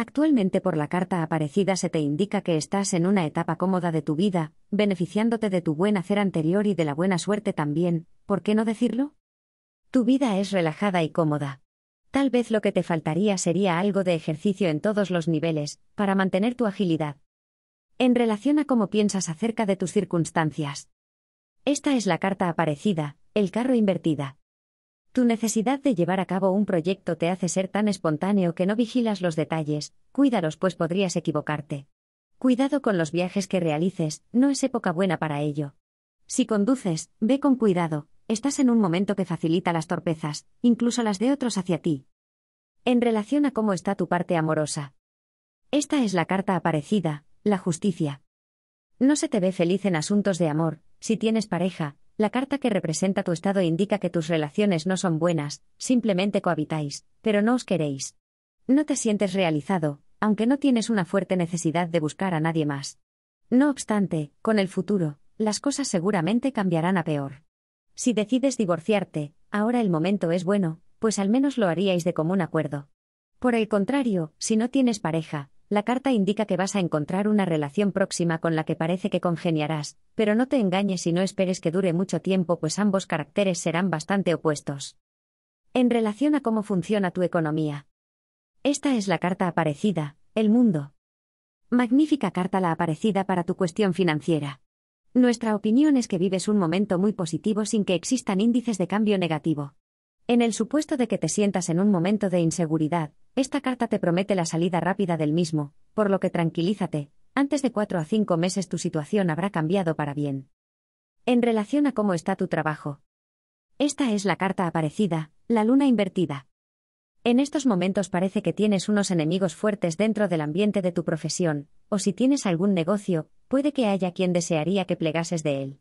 Actualmente por la carta aparecida se te indica que estás en una etapa cómoda de tu vida, beneficiándote de tu buen hacer anterior y de la buena suerte también, ¿por qué no decirlo? Tu vida es relajada y cómoda. Tal vez lo que te faltaría sería algo de ejercicio en todos los niveles, para mantener tu agilidad. En relación a cómo piensas acerca de tus circunstancias. Esta es la carta aparecida, el carro invertida. Tu necesidad de llevar a cabo un proyecto te hace ser tan espontáneo que no vigilas los detalles, cuídalos pues podrías equivocarte. Cuidado con los viajes que realices, no es época buena para ello. Si conduces, ve con cuidado, estás en un momento que facilita las torpezas, incluso las de otros hacia ti. En relación a cómo está tu parte amorosa. Esta es la carta aparecida, la justicia. No se te ve feliz en asuntos de amor, si tienes pareja, la carta que representa tu estado indica que tus relaciones no son buenas, simplemente cohabitáis, pero no os queréis. No te sientes realizado, aunque no tienes una fuerte necesidad de buscar a nadie más. No obstante, con el futuro, las cosas seguramente cambiarán a peor. Si decides divorciarte, ahora el momento es bueno, pues al menos lo haríais de común acuerdo. Por el contrario, si no tienes pareja, la carta indica que vas a encontrar una relación próxima con la que parece que congeniarás, pero no te engañes y no esperes que dure mucho tiempo, pues ambos caracteres serán bastante opuestos. En relación a cómo funciona tu economía. Esta es la carta aparecida, el mundo. Magnífica carta la aparecida para tu cuestión financiera. Nuestra opinión es que vives un momento muy positivo sin que existan índices de cambio negativo. En el supuesto de que te sientas en un momento de inseguridad, esta carta te promete la salida rápida del mismo, por lo que tranquilízate, antes de cuatro a cinco meses tu situación habrá cambiado para bien. En relación a cómo está tu trabajo. Esta es la carta aparecida, la luna invertida. En estos momentos parece que tienes unos enemigos fuertes dentro del ambiente de tu profesión, o si tienes algún negocio, puede que haya quien desearía que plegases de él.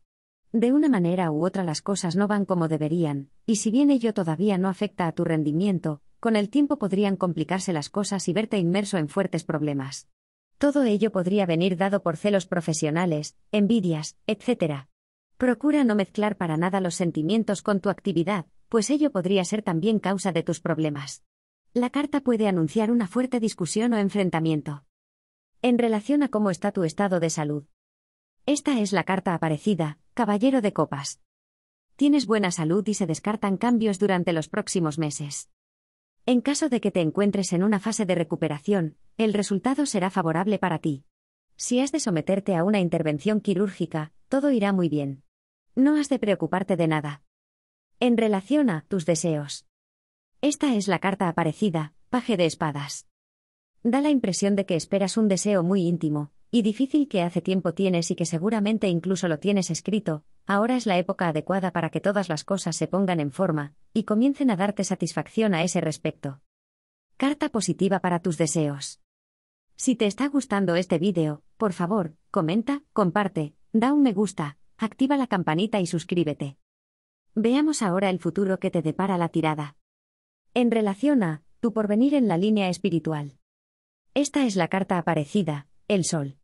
De una manera u otra las cosas no van como deberían, y si bien ello todavía no afecta a tu rendimiento, con el tiempo podrían complicarse las cosas y verte inmerso en fuertes problemas. Todo ello podría venir dado por celos profesionales, envidias, etc. Procura no mezclar para nada los sentimientos con tu actividad, pues ello podría ser también causa de tus problemas. La carta puede anunciar una fuerte discusión o enfrentamiento. En relación a cómo está tu estado de salud. Esta es la carta aparecida, Caballero de Copas. Tienes buena salud y se descartan cambios durante los próximos meses. En caso de que te encuentres en una fase de recuperación, el resultado será favorable para ti. Si has de someterte a una intervención quirúrgica, todo irá muy bien. No has de preocuparte de nada. En relación a tus deseos. Esta es la carta aparecida, paje de espadas. Da la impresión de que esperas un deseo muy íntimo, y difícil que hace tiempo tienes y que seguramente incluso lo tienes escrito, ahora es la época adecuada para que todas las cosas se pongan en forma, y comiencen a darte satisfacción a ese respecto. Carta positiva para tus deseos. Si te está gustando este vídeo, por favor, comenta, comparte, da un me gusta, activa la campanita y suscríbete. Veamos ahora el futuro que te depara la tirada. En relación a, tu porvenir en la línea espiritual. Esta es la carta aparecida, el Sol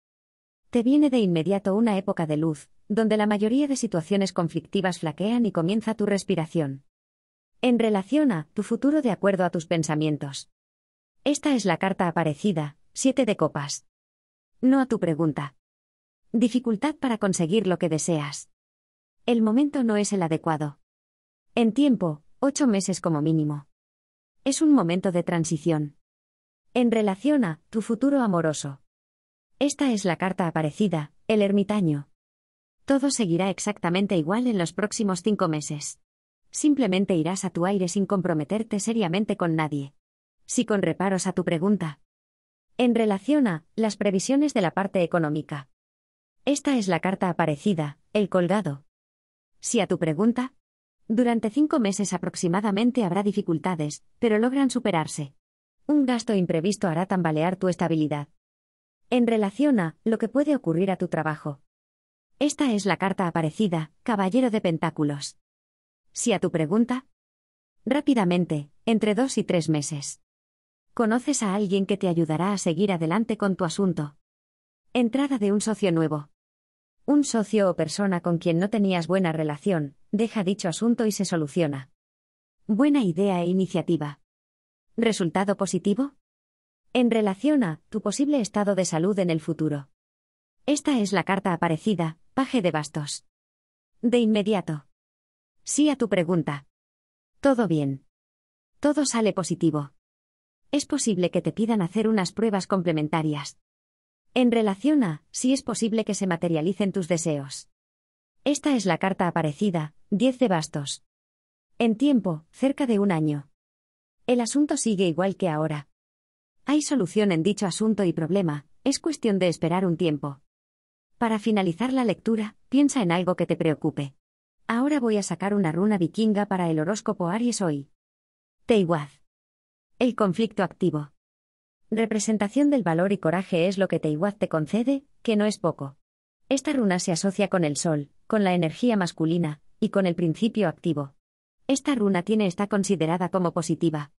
te viene de inmediato una época de luz, donde la mayoría de situaciones conflictivas flaquean y comienza tu respiración. En relación a tu futuro de acuerdo a tus pensamientos. Esta es la carta aparecida, siete de copas. No a tu pregunta. Dificultad para conseguir lo que deseas. El momento no es el adecuado. En tiempo, ocho meses como mínimo. Es un momento de transición. En relación a tu futuro amoroso. Esta es la carta aparecida, el ermitaño. Todo seguirá exactamente igual en los próximos cinco meses. Simplemente irás a tu aire sin comprometerte seriamente con nadie. Si con reparos a tu pregunta. En relación a las previsiones de la parte económica. Esta es la carta aparecida, el colgado. Si a tu pregunta. Durante cinco meses aproximadamente habrá dificultades, pero logran superarse. Un gasto imprevisto hará tambalear tu estabilidad en relación a lo que puede ocurrir a tu trabajo. Esta es la carta aparecida, Caballero de Pentáculos. Si a tu pregunta, rápidamente, entre dos y tres meses. Conoces a alguien que te ayudará a seguir adelante con tu asunto. Entrada de un socio nuevo. Un socio o persona con quien no tenías buena relación, deja dicho asunto y se soluciona. Buena idea e iniciativa. ¿Resultado positivo? en relación a tu posible estado de salud en el futuro. Esta es la carta aparecida, paje de bastos. De inmediato. Sí a tu pregunta. Todo bien. Todo sale positivo. Es posible que te pidan hacer unas pruebas complementarias. En relación a, si es posible que se materialicen tus deseos. Esta es la carta aparecida, 10 de bastos. En tiempo, cerca de un año. El asunto sigue igual que ahora, hay solución en dicho asunto y problema, es cuestión de esperar un tiempo. Para finalizar la lectura, piensa en algo que te preocupe. Ahora voy a sacar una runa vikinga para el horóscopo Aries hoy. Teiwaz. El conflicto activo. Representación del valor y coraje es lo que Teiwaz te concede, que no es poco. Esta runa se asocia con el sol, con la energía masculina, y con el principio activo. Esta runa tiene está considerada como positiva.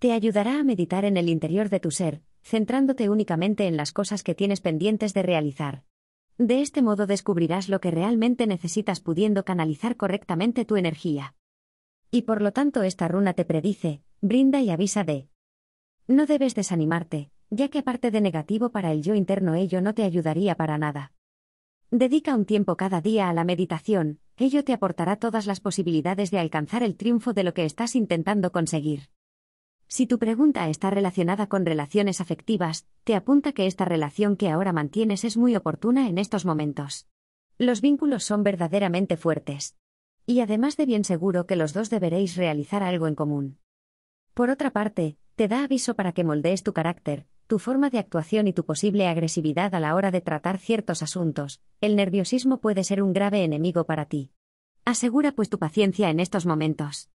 Te ayudará a meditar en el interior de tu ser, centrándote únicamente en las cosas que tienes pendientes de realizar. De este modo descubrirás lo que realmente necesitas pudiendo canalizar correctamente tu energía. Y por lo tanto esta runa te predice, brinda y avisa de. No debes desanimarte, ya que aparte de negativo para el yo interno ello no te ayudaría para nada. Dedica un tiempo cada día a la meditación, ello te aportará todas las posibilidades de alcanzar el triunfo de lo que estás intentando conseguir. Si tu pregunta está relacionada con relaciones afectivas, te apunta que esta relación que ahora mantienes es muy oportuna en estos momentos. Los vínculos son verdaderamente fuertes. Y además de bien seguro que los dos deberéis realizar algo en común. Por otra parte, te da aviso para que moldees tu carácter, tu forma de actuación y tu posible agresividad a la hora de tratar ciertos asuntos. El nerviosismo puede ser un grave enemigo para ti. Asegura pues tu paciencia en estos momentos.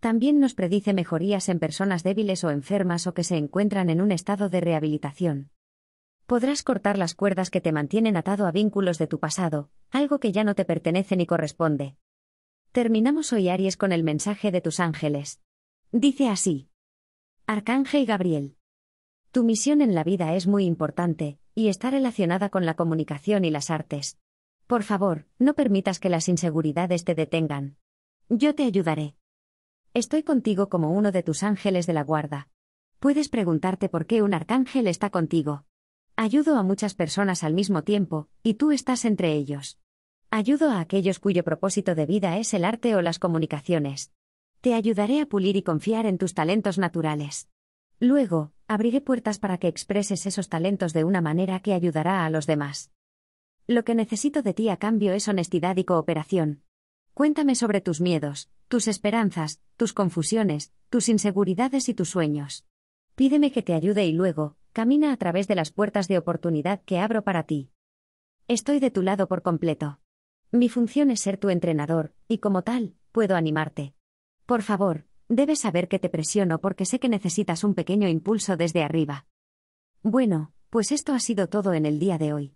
También nos predice mejorías en personas débiles o enfermas o que se encuentran en un estado de rehabilitación. Podrás cortar las cuerdas que te mantienen atado a vínculos de tu pasado, algo que ya no te pertenece ni corresponde. Terminamos hoy Aries con el mensaje de tus ángeles. Dice así. Arcángel Gabriel. Tu misión en la vida es muy importante, y está relacionada con la comunicación y las artes. Por favor, no permitas que las inseguridades te detengan. Yo te ayudaré. Estoy contigo como uno de tus ángeles de la guarda. Puedes preguntarte por qué un arcángel está contigo. Ayudo a muchas personas al mismo tiempo, y tú estás entre ellos. Ayudo a aquellos cuyo propósito de vida es el arte o las comunicaciones. Te ayudaré a pulir y confiar en tus talentos naturales. Luego, abriré puertas para que expreses esos talentos de una manera que ayudará a los demás. Lo que necesito de ti a cambio es honestidad y cooperación. Cuéntame sobre tus miedos, tus esperanzas, tus confusiones, tus inseguridades y tus sueños. Pídeme que te ayude y luego, camina a través de las puertas de oportunidad que abro para ti. Estoy de tu lado por completo. Mi función es ser tu entrenador, y como tal, puedo animarte. Por favor, debes saber que te presiono porque sé que necesitas un pequeño impulso desde arriba. Bueno, pues esto ha sido todo en el día de hoy.